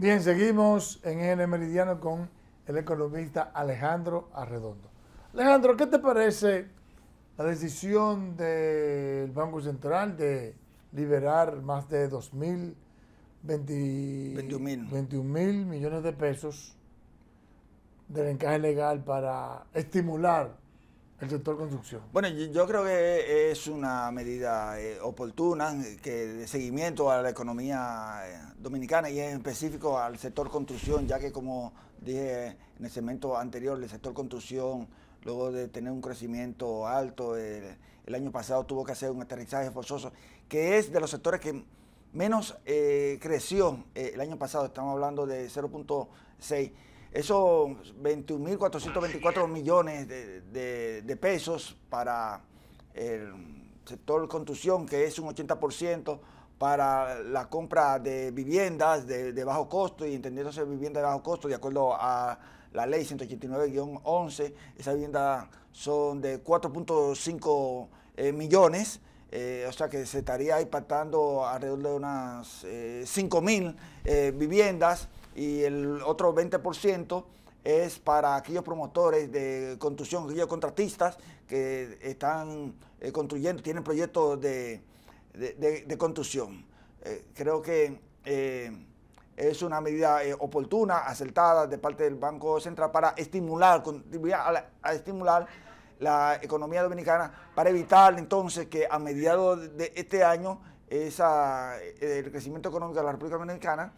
Bien, seguimos en el Meridiano con el economista Alejandro Arredondo. Alejandro, ¿qué te parece la decisión del Banco Central de liberar más de 2.000 mil mil millones de pesos del encaje legal para estimular el sector construcción. Bueno, yo creo que es una medida eh, oportuna que de seguimiento a la economía eh, dominicana y en específico al sector construcción, ya que como dije en el segmento anterior, el sector construcción, luego de tener un crecimiento alto, el año pasado tuvo que hacer un aterrizaje forzoso, que es de los sectores que menos eh, creció el año pasado, estamos hablando de 0.6 esos 21.424 millones de, pesos para el sector construcción que es un 80%, para la compra de viviendas de, bajo costo y entendiendo ser vivienda de bajo costo de acuerdo a la ley 189-11, esas viviendas son de 4.5 eh, millones. Eh, o sea que se estaría impactando alrededor de unas 5.000 eh, viviendas y el otro 20% es para aquellos promotores de construcción, aquellos contratistas que están eh, construyendo, tienen proyectos de, de, construcción. Eh, creo que eh, es una medida oportuna, acertada de parte del Banco Central para estimular, a, estimular la economía dominicana para evitar entonces que a mediados de este año esa, el crecimiento económico de la República Dominicana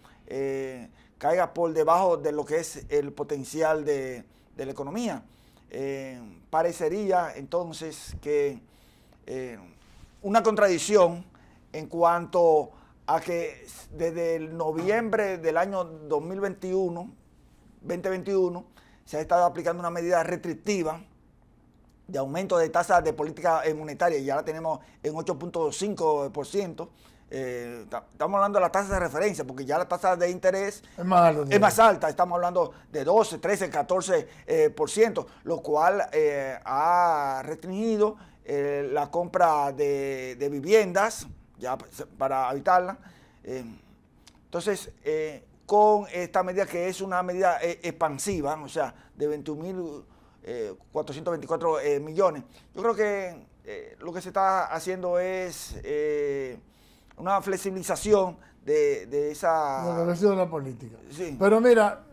caiga por debajo de lo que es el potencial de, la economía. Eh, parecería entonces que eh, una contradicción en cuanto a que desde el noviembre del año 2021, 2021, se ha estado aplicando una medida restrictiva de aumento de tasas de política monetaria y ahora tenemos en 8.5%, eh, estamos hablando de la tasa de referencia, porque ya la tasa de interés es más, alta, estamos hablando de 12, 13, 14%, lo cual eh, ha restringido eh, la compra de, viviendas ya pues, para habitarla. entonces, con esta medida que es una medida expansiva, o sea, de 21.424 millones, yo creo que lo que se está haciendo es una flexibilización de, de esa... de la política. Pero mira,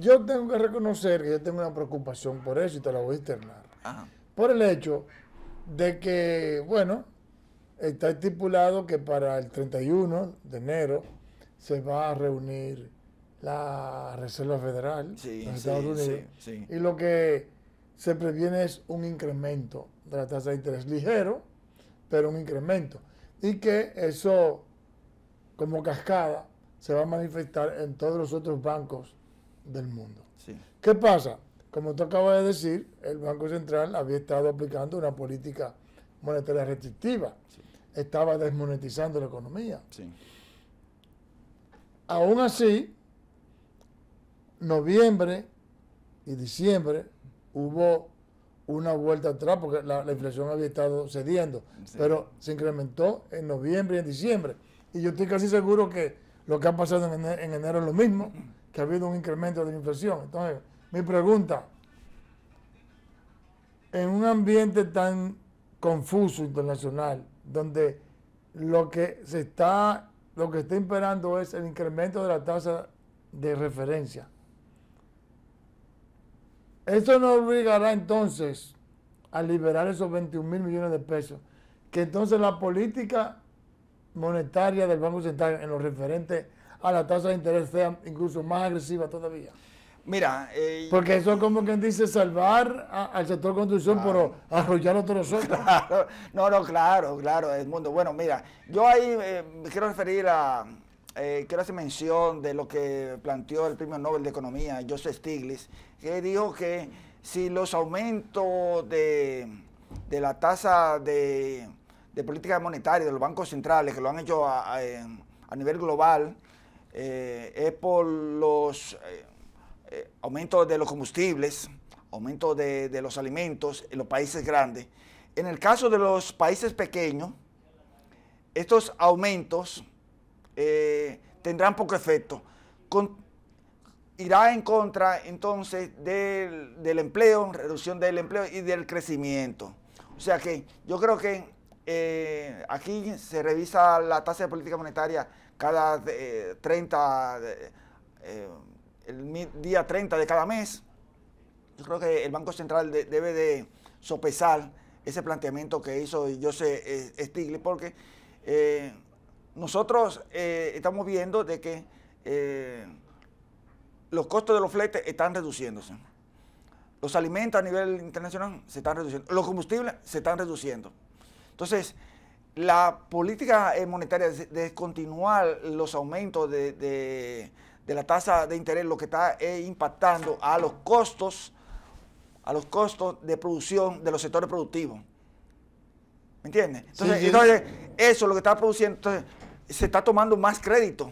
yo tengo que reconocer que yo tengo una preocupación por eso y te la voy a externar. Por el hecho de que, bueno, está estipulado que para el 31 de enero se va a reunir la Reserva Federal en Estados Unidos y lo que se previene es un incremento de la tasa de interés ligero, pero un incremento y que eso, como cascada, se va a manifestar en todos los otros bancos del mundo. ¿Qué pasa? Como tú acabas de decir, el Banco Central había estado aplicando una política monetaria restrictiva. Estaba desmonetizando la economía. Aún así, noviembre y diciembre hubo una vuelta atrás porque la, inflación había estado cediendo, pero se incrementó en noviembre y en diciembre. Y yo estoy casi seguro que lo que ha pasado en enero, es lo mismo, que ha habido un incremento de la inflación. Entonces, mi pregunta, en un ambiente tan confuso internacional, donde lo que se está, lo que está imperando es el incremento de la tasa de referencia, eso nos obligará entonces a liberar esos 21 mil millones de pesos, que entonces la política monetaria del Banco Central en lo referente a la tasa de interés sea incluso más agresiva todavía. Mira, eh, porque eso es como quien dice salvar al sector construcción, por pero arrollar otros otros. Claro. No, no, claro, claro, Edmundo. Bueno, mira, yo ahí eh, me quiero referir a, eh, quiero hacer mención de lo que planteó el premio Nobel de Economía, Joseph Stiglitz, que dijo que si los aumentos de, la tasa de, política monetaria de los bancos centrales, que lo han hecho a, nivel global, eh, es por los eh, aumentos de los combustibles, aumento de, de los alimentos en los países grandes. En el caso de los países pequeños, estos aumentos eh, tendrán poco efecto. irá en contra entonces del, empleo, reducción del empleo y del crecimiento. O sea que yo creo que eh, aquí se revisa la tasa de política monetaria cada 30, eh, el día 30 de cada mes. Yo creo que el Banco Central debe de sopesar ese planteamiento que hizo sé Stiglitz porque nosotros eh, estamos viendo de que eh, los costos de los fletes están reduciéndose. Los alimentos a nivel internacional se están reduciendo. Los combustibles se están reduciendo. Entonces, la política monetaria de continuar los aumentos de, la tasa de interés lo que está eh, impactando a los costos a los costos de producción de los sectores productivos. ¿Me entiendes? Entonces, eso es lo que está produciendo se está tomando más crédito.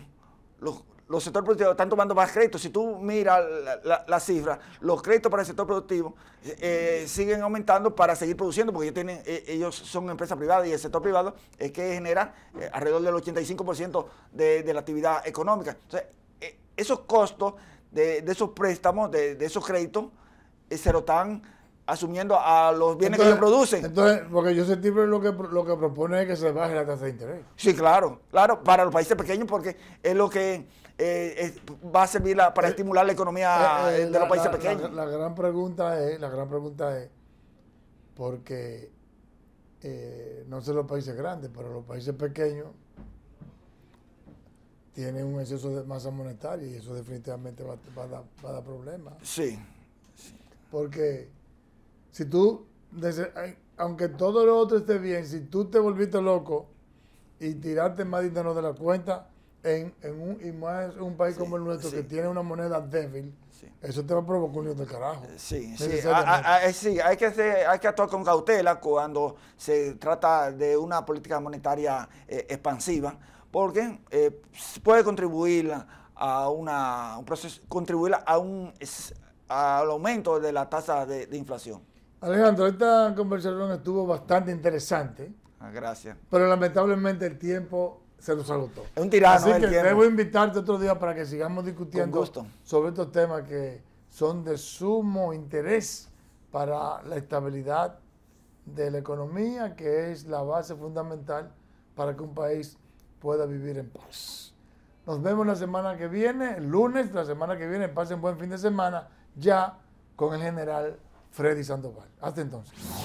Los, sectores productivos están tomando más crédito. Si tú miras la, la, cifra, los créditos para el sector productivo eh, eh, siguen aumentando para seguir produciendo, porque ellos, tienen, eh, ellos son empresas privadas y el sector privado es que genera alrededor del 85% de, de, la actividad económica. Entonces, esos costos de, esos préstamos, de, de esos créditos, se lo están asumiendo a los bienes que se producen. Entonces, porque yo sé lo que, lo que propone es que se baje la tasa de interés. Sí, claro, claro, para los países pequeños porque es lo que eh, va a servir para eh, estimular la economía eh, de los países pequeños. La, gran pregunta es, la gran pregunta es, porque no sé los países grandes, pero los países pequeños tienen un exceso de masa monetaria y eso definitivamente va, a dar problemas. sí. Porque si tú, aunque todo lo otro esté bien, si tú te volviste loco y tiraste más dinero de la cuenta en, en un, y más un país como el nuestro que tiene una moneda débil, eso te va a provocar un lío de carajo. Eh, ah, ah, ah, eh, sí, hay, que hay que actuar con cautela cuando se trata de una política monetaria eh, expansiva, porque puede contribuir a una, un proceso, contribuir a un, al aumento de la tasa de inflación. Alejandro, esta conversación estuvo bastante interesante. Ah, gracias. Pero lamentablemente el tiempo se nos agotó. Es un tirano. Así que debo invitarte otro día para que sigamos discutiendo sobre estos temas que son de sumo interés para la estabilidad de la economía, que es la base fundamental para que un país pueda vivir en paz. Nos vemos la semana que viene, el lunes, la semana que viene, pasen buen fin de semana, ya con el general Freddy Sandoval. Hasta entonces.